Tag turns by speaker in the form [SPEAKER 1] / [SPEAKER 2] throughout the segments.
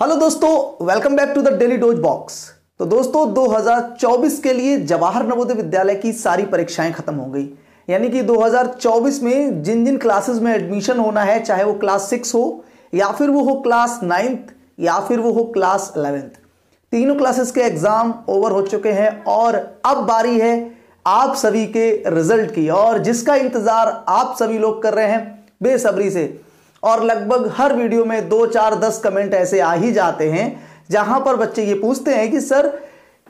[SPEAKER 1] hello दोस्तों welcome back to the daily dose box तो दोस्तों 2024 के लिए जवाहर नवोदय विद्यालय की सारी परीक्षाएं खत्म हो गई यानी कि 2024 में जिन जिन क्लासेस में एडमिशन होना है चाहे वो क्लास सिक्स हो या फिर वो हो क्लास नाइन्थ या फिर वो हो क्लास अलेवेंथ तीनों क्लासेस के एग्जाम ओवर हो चुके हैं और अब बारी है आप सभी के रिजल्ट की और जिसका इंतजार आप सभी लोग कर रहे हैं बेसब्री से और लगभग हर वीडियो में दो चार दस कमेंट ऐसे आ ही जाते हैं जहां पर बच्चे ये पूछते हैं कि सर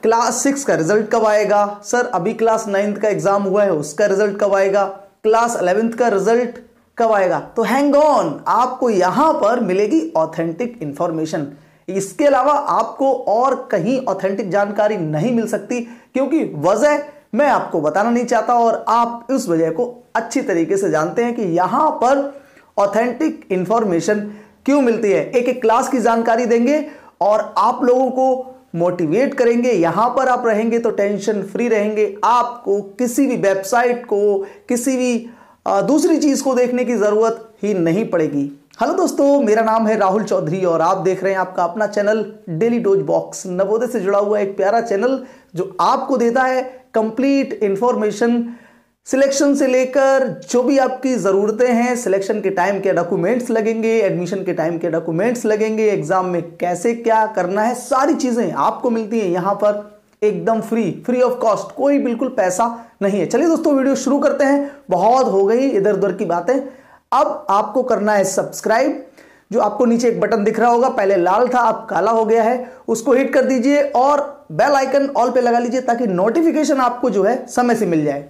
[SPEAKER 1] क्लास सिक्स का रिजल्ट कब आएगा सर अभी क्लास नाइन्थ का एग्ज़ाम हुआ है उसका रिजल्ट कब आएगा क्लास अलेवेंथ का रिजल्ट कब आएगा तो हैंग ऑन आपको यहां पर मिलेगी ऑथेंटिक इंफॉर्मेशन इसके अलावा आपको और कहीं ऑथेंटिक जानकारी नहीं मिल सकती क्योंकि वजह मैं आपको बताना नहीं चाहता और आप इस वजह को अच्छी तरीके से जानते हैं कि यहां पर ऑथेंटिक इंफॉर्मेशन क्यों मिलती है एक एक क्लास की जानकारी देंगे और आप लोगों को मोटिवेट करेंगे यहां पर आप रहेंगे तो टेंशन फ्री रहेंगे आपको किसी भी वेबसाइट को किसी भी दूसरी चीज़ को देखने की ज़रूरत ही नहीं पड़ेगी हेलो दोस्तों मेरा नाम है राहुल चौधरी और आप देख रहे हैं आपका अपना channel daily dose box Navodaya से जुड़ा हुआ एक प्यारा चैनल जो आपको देता है कंप्लीट इंफॉर्मेशन सिलेक्शन से लेकर जो भी आपकी ज़रूरतें हैं सिलेक्शन के टाइम के डॉक्यूमेंट्स लगेंगे एडमिशन के टाइम के डॉक्यूमेंट्स लगेंगे एग्ज़ाम में कैसे क्या करना है सारी चीज़ें आपको मिलती हैं यहाँ पर एकदम फ्री फ्री ऑफ कॉस्ट कोई बिल्कुल पैसा नहीं है चलिए दोस्तों वीडियो शुरू करते हैं बहुत हो गई इधर उधर की बातें अब आपको करना है सब्सक्राइब जो आपको नीचे एक बटन दिख रहा होगा पहले लाल था अब काला हो गया है उसको हिट कर दीजिए और बेल आइकन ऑल पे लगा लीजिए ताकि नोटिफिकेशन आपको जो है समय से मिल जाए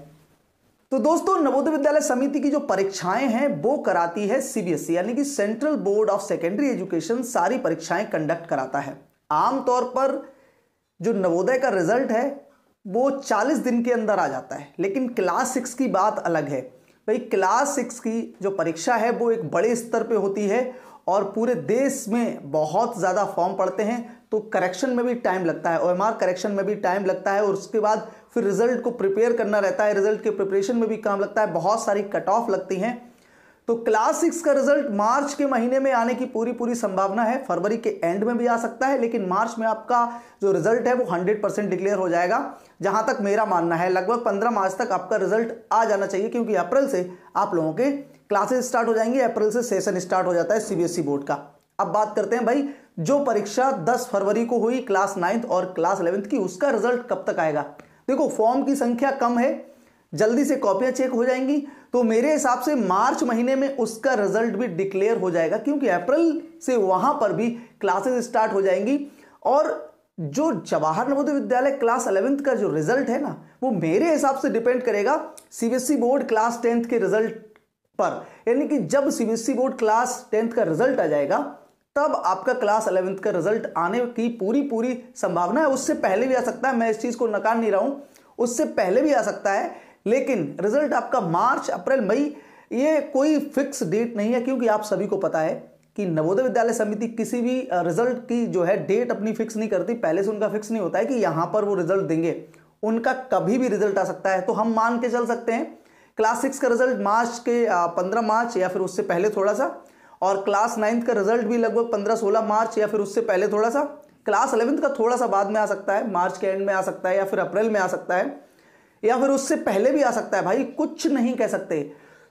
[SPEAKER 1] तो दोस्तों नवोदय विद्यालय समिति की जो परीक्षाएं हैं वो कराती है सीबीएसई e, यानी कि central board of secondary education सारी परीक्षाएं कंडक्ट कराता है आमतौर पर जो नवोदय का रिजल्ट है वो 40 दिन के अंदर आ जाता है लेकिन क्लास सिक्स की बात अलग है भाई क्लास सिक्स की जो परीक्षा है वो एक बड़े स्तर पर होती है और पूरे देश में बहुत ज़्यादा फॉर्म पड़ते हैं तो करेक्शन में भी टाइम लगता है ओ करेक्शन में भी टाइम लगता है और उसके बाद फिर रिजल्ट को प्रिपेयर करना रहता है रिजल्ट के प्रिपरेशन में भी काम लगता है बहुत सारी कट ऑफ लगती हैं तो क्लास सिक्स का रिजल्ट मार्च के महीने में आने की पूरी पूरी संभावना है फरवरी के एंड में भी आ सकता है लेकिन मार्च में आपका जो रिजल्ट है वो 100 परसेंट डिक्लेयर हो जाएगा जहां तक मेरा मानना है लगभग 15 मार्च तक आपका रिजल्ट आ जाना चाहिए क्योंकि अप्रैल से आप लोगों के क्लासेस स्टार्ट हो जाएंगी अप्रैल से सेशन स्टार्ट हो जाता है सीबीएसई e बोर्ड का अब बात करते हैं भाई जो परीक्षा 10 फरवरी को हुई क्लास नाइन्थ और क्लास इलेवेंथ की उसका रिजल्ट कब तक आएगा देखो फॉर्म की संख्या कम है जल्दी से कॉपियां चेक हो जाएंगी तो मेरे हिसाब से मार्च महीने में उसका रिजल्ट भी डिक्लेयर हो जाएगा क्योंकि अप्रैल से वहां पर भी क्लासेस स्टार्ट हो जाएंगी और जो जवाहर नवोदय विद्यालय क्लास अलेवेंथ का जो रिजल्ट है ना वो मेरे हिसाब से डिपेंड करेगा CBSE e board class tenth के रिजल्ट पर यानी कि जब CBSE e board class tenth का रिजल्ट आ जाएगा तब आपका क्लास अलेवेंथ का रिजल्ट आने की पूरी पूरी संभावना है उससे पहले भी आ सकता है मैं इस चीज़ को नकार नहीं रहा हूं उससे पहले भी आ सकता है लेकिन रिजल्ट आपका मार्च अप्रैल मई ये कोई फिक्स डेट नहीं है क्योंकि आप सभी को पता है कि नवोदय विद्यालय समिति किसी भी रिजल्ट की जो है डेट अपनी फिक्स नहीं करती पहले से उनका फिक्स नहीं होता है कि यहां पर वो रिजल्ट देंगे उनका कभी भी रिजल्ट आ सकता है तो हम मान के चल सकते हैं क्लास सिक्स का रिजल्ट मार्च के पंद्रह मार्च या फिर उससे पहले थोड़ा सा और क्लास नाइन्थ का रिजल्ट भी लगभग पंद्रह सोलह मार्च या फिर उससे पहले थोड़ा सा क्लास अलेवेंथ का थोड़ा सा बाद में आ सकता है मार्च के एंड में आ सकता है या फिर अप्रैल में आ सकता है या फिर उससे पहले भी आ सकता है भाई कुछ नहीं कह सकते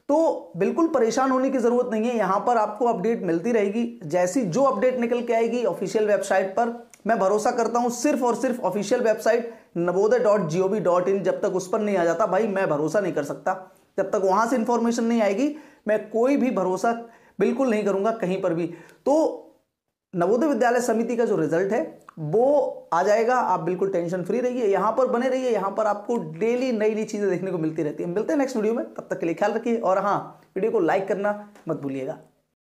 [SPEAKER 1] तो बिल्कुल परेशान होने की ज़रूरत नहीं है यहाँ पर आपको अपडेट मिलती रहेगी जैसी जो अपडेट निकल के आएगी ऑफिशियल वेबसाइट पर मैं भरोसा करता हूँ सिर्फ और सिर्फ official website Navodaya dot G O V dot in जब तक उस पर नहीं आ जाता भाई मैं भरोसा नहीं कर सकता जब तक वहां से इंफॉर्मेशन नहीं आएगी मैं कोई भी भरोसा बिल्कुल नहीं करूंगा कहीं पर भी तो नवोदय विद्यालय समिति का जो रिजल्ट है वो आ जाएगा आप बिल्कुल टेंशन फ्री रहिए यहां पर बने रहिए यहां पर आपको डेली नई नई चीज़ें देखने को मिलती रहती है मिलते हैं नेक्स्ट वीडियो में तब तक के लिए ख्याल रखिए और हाँ वीडियो को लाइक करना मत भूलिएगा